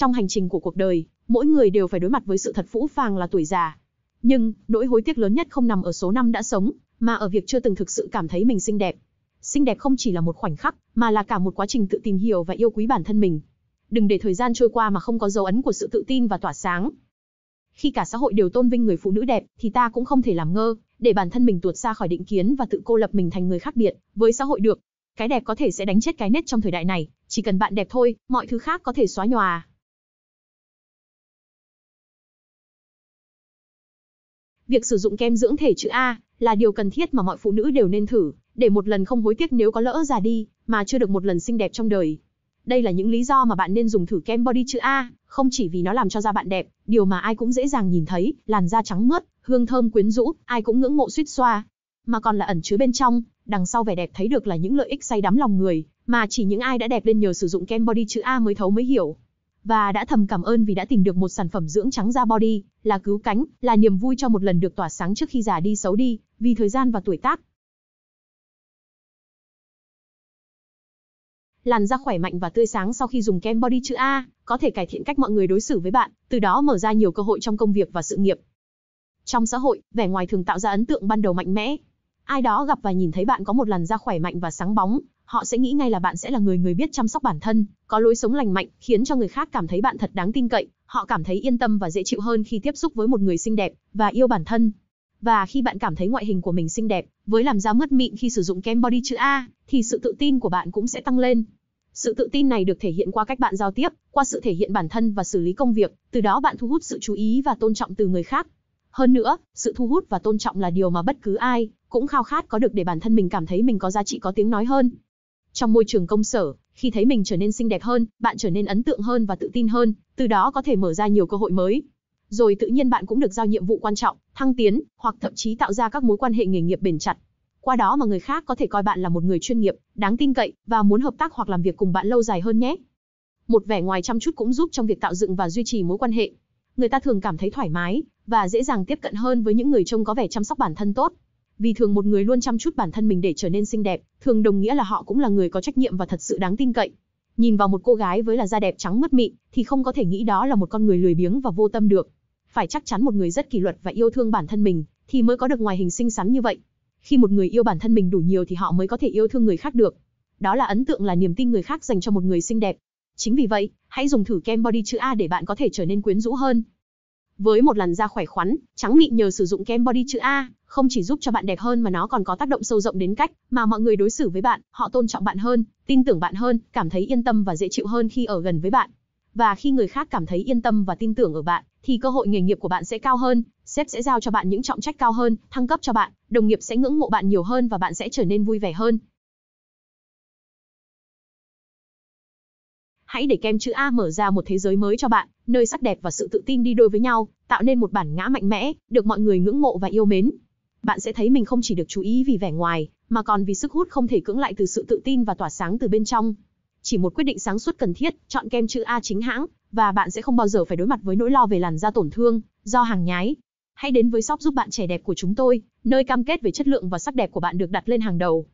Trong hành trình của cuộc đời, mỗi người đều phải đối mặt với sự thật phũ phàng là tuổi già. Nhưng, nỗi hối tiếc lớn nhất không nằm ở số năm đã sống, mà ở việc chưa từng thực sự cảm thấy mình xinh đẹp. Xinh đẹp không chỉ là một khoảnh khắc, mà là cả một quá trình tự tìm hiểu và yêu quý bản thân mình. Đừng để thời gian trôi qua mà không có dấu ấn của sự tự tin và tỏa sáng. Khi cả xã hội đều tôn vinh người phụ nữ đẹp, thì ta cũng không thể làm ngơ, để bản thân mình tuột xa khỏi định kiến và tự cô lập mình thành người khác biệt với xã hội được. Cái đẹp có thể sẽ đánh chết cái nết trong thời đại này, chỉ cần bạn đẹp thôi, mọi thứ khác có thể xóa nhòa. Việc sử dụng kem dưỡng thể chữ A là điều cần thiết mà mọi phụ nữ đều nên thử, để một lần không hối tiếc nếu có lỡ già đi mà chưa được một lần xinh đẹp trong đời. Đây là những lý do mà bạn nên dùng thử kem body chữ A, không chỉ vì nó làm cho da bạn đẹp, điều mà ai cũng dễ dàng nhìn thấy, làn da trắng mướt, hương thơm quyến rũ, ai cũng ngưỡng mộ suýt xoa, mà còn là ẩn chứa bên trong, đằng sau vẻ đẹp thấy được là những lợi ích say đắm lòng người, mà chỉ những ai đã đẹp lên nhờ sử dụng kem body chữ A mới thấu mới hiểu và đã thầm cảm ơn vì đã tìm được một sản phẩm dưỡng trắng da body, là cứu cánh, là niềm vui cho một lần được tỏa sáng trước khi già đi xấu đi, vì thời gian và tuổi tác. Làn da khỏe mạnh và tươi sáng sau khi dùng kem body chữ A, có thể cải thiện cách mọi người đối xử với bạn, từ đó mở ra nhiều cơ hội trong công việc và sự nghiệp. Trong xã hội, vẻ ngoài thường tạo ra ấn tượng ban đầu mạnh mẽ. Ai đó gặp và nhìn thấy bạn có một làn da khỏe mạnh và sáng bóng, họ sẽ nghĩ ngay là bạn sẽ là người người biết chăm sóc bản thân, có lối sống lành mạnh, khiến cho người khác cảm thấy bạn thật đáng tin cậy, họ cảm thấy yên tâm và dễ chịu hơn khi tiếp xúc với một người xinh đẹp và yêu bản thân. Và khi bạn cảm thấy ngoại hình của mình xinh đẹp, với làm da mướt mịn khi sử dụng kem body chữ A, thì sự tự tin của bạn cũng sẽ tăng lên. Sự tự tin này được thể hiện qua cách bạn giao tiếp, qua sự thể hiện bản thân và xử lý công việc, từ đó bạn thu hút sự chú ý và tôn trọng từ người khác. Hơn nữa, sự thu hút và tôn trọng là điều mà bất cứ ai cũng khao khát có được để bản thân mình cảm thấy mình có giá trị có tiếng nói hơn, trong môi trường công sở, khi thấy mình trở nên xinh đẹp hơn, bạn trở nên ấn tượng hơn và tự tin hơn, từ đó có thể mở ra nhiều cơ hội mới. Rồi tự nhiên bạn cũng được giao nhiệm vụ quan trọng, thăng tiến, hoặc thậm chí tạo ra các mối quan hệ nghề nghiệp bền chặt. Qua đó mà người khác có thể coi bạn là một người chuyên nghiệp, đáng tin cậy và muốn hợp tác hoặc làm việc cùng bạn lâu dài hơn nhé. Một vẻ ngoài chăm chút cũng giúp trong việc tạo dựng và duy trì mối quan hệ. Người ta thường cảm thấy thoải mái và dễ dàng tiếp cận hơn với những người trông có vẻ chăm sóc bản thân tốt vì thường một người luôn chăm chút bản thân mình để trở nên xinh đẹp, thường đồng nghĩa là họ cũng là người có trách nhiệm và thật sự đáng tin cậy. Nhìn vào một cô gái với là da đẹp trắng mướt mịn, thì không có thể nghĩ đó là một con người lười biếng và vô tâm được. Phải chắc chắn một người rất kỷ luật và yêu thương bản thân mình, thì mới có được ngoài hình xinh xắn như vậy. Khi một người yêu bản thân mình đủ nhiều thì họ mới có thể yêu thương người khác được. Đó là ấn tượng là niềm tin người khác dành cho một người xinh đẹp. Chính vì vậy, hãy dùng thử kem body chữ A để bạn có thể trở nên quyến rũ hơn. Với một làn da khỏe khoắn, trắng mịn nhờ sử dụng kem body chữ A, không chỉ giúp cho bạn đẹp hơn mà nó còn có tác động sâu rộng đến cách mà mọi người đối xử với bạn, họ tôn trọng bạn hơn, tin tưởng bạn hơn, cảm thấy yên tâm và dễ chịu hơn khi ở gần với bạn. Và khi người khác cảm thấy yên tâm và tin tưởng ở bạn, thì cơ hội nghề nghiệp của bạn sẽ cao hơn, sếp sẽ giao cho bạn những trọng trách cao hơn, thăng cấp cho bạn, đồng nghiệp sẽ ngưỡng mộ bạn nhiều hơn và bạn sẽ trở nên vui vẻ hơn, hãy để kem chữ A mở ra một thế giới mới cho bạn, nơi sắc đẹp và sự tự tin đi đôi với nhau, tạo nên một bản ngã mạnh mẽ, được mọi người ngưỡng mộ và yêu mến. Bạn sẽ thấy mình không chỉ được chú ý vì vẻ ngoài, mà còn vì sức hút không thể cưỡng lại từ sự tự tin và tỏa sáng từ bên trong. Chỉ một quyết định sáng suốt cần thiết, chọn kem chữ A chính hãng, và bạn sẽ không bao giờ phải đối mặt với nỗi lo về làn da tổn thương do hàng nhái. Hãy đến với shop giúp bạn trẻ đẹp của chúng tôi, nơi cam kết về chất lượng và sắc đẹp của bạn được đặt lên hàng đầu.